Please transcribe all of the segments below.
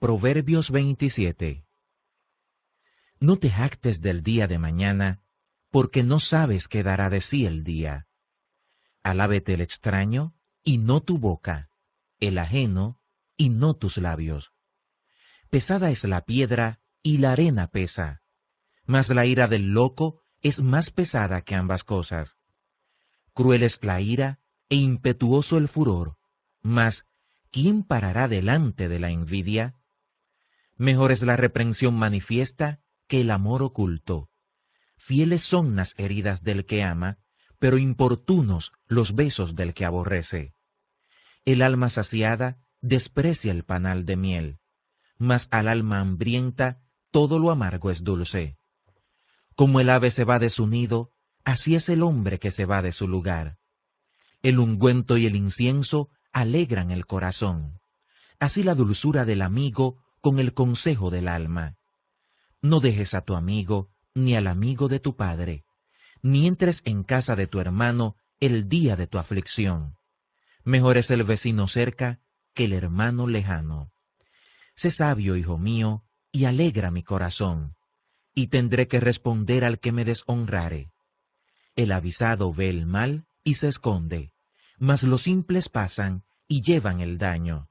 Proverbios 27. No te jactes del día de mañana, porque no sabes qué dará de sí el día. Alábete el extraño, y no tu boca, el ajeno, y no tus labios. Pesada es la piedra, y la arena pesa, mas la ira del loco es más pesada que ambas cosas. Cruel es la ira, e impetuoso el furor, mas ¿quién parará delante de la envidia? Mejor es la reprensión manifiesta que el amor oculto. Fieles son las heridas del que ama, pero importunos los besos del que aborrece. El alma saciada desprecia el panal de miel, mas al alma hambrienta todo lo amargo es dulce. Como el ave se va de su nido, así es el hombre que se va de su lugar. El ungüento y el incienso alegran el corazón. Así la dulzura del amigo con el consejo del alma. No dejes a tu amigo ni al amigo de tu padre, ni entres en casa de tu hermano el día de tu aflicción. Mejor es el vecino cerca que el hermano lejano. Sé sabio, hijo mío, y alegra mi corazón, y tendré que responder al que me deshonrare. El avisado ve el mal y se esconde, mas los simples pasan y llevan el daño.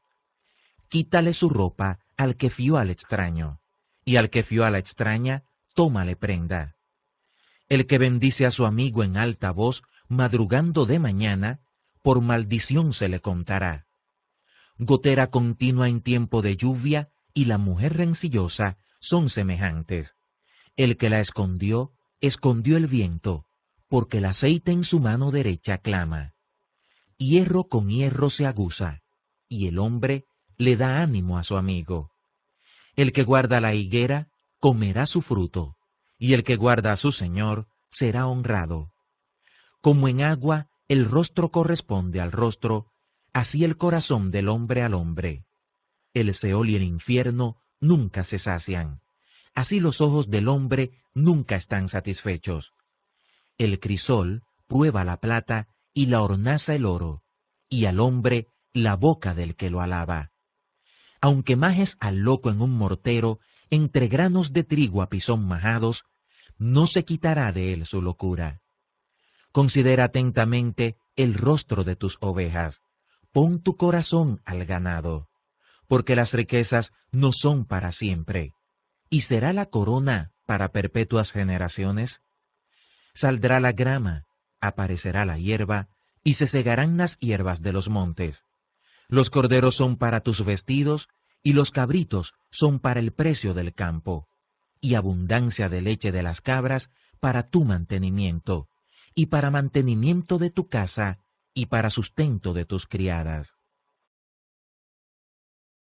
Quítale su ropa al que fió al extraño, y al que fió a la extraña, tómale prenda. El que bendice a su amigo en alta voz, madrugando de mañana, por maldición se le contará. Gotera continua en tiempo de lluvia y la mujer rencillosa son semejantes. El que la escondió, escondió el viento, porque el aceite en su mano derecha clama. Hierro con hierro se aguza, y el hombre le da ánimo a su amigo. El que guarda la higuera comerá su fruto, y el que guarda a su Señor será honrado. Como en agua el rostro corresponde al rostro, así el corazón del hombre al hombre. El Seol y el infierno nunca se sacian. Así los ojos del hombre nunca están satisfechos. El crisol prueba la plata y la hornaza el oro, y al hombre la boca del que lo alaba aunque majes al loco en un mortero, entre granos de trigo a pisón majados, no se quitará de él su locura. Considera atentamente el rostro de tus ovejas, pon tu corazón al ganado, porque las riquezas no son para siempre, y será la corona para perpetuas generaciones. Saldrá la grama, aparecerá la hierba, y se cegarán las hierbas de los montes los corderos son para tus vestidos, y los cabritos son para el precio del campo, y abundancia de leche de las cabras para tu mantenimiento, y para mantenimiento de tu casa, y para sustento de tus criadas.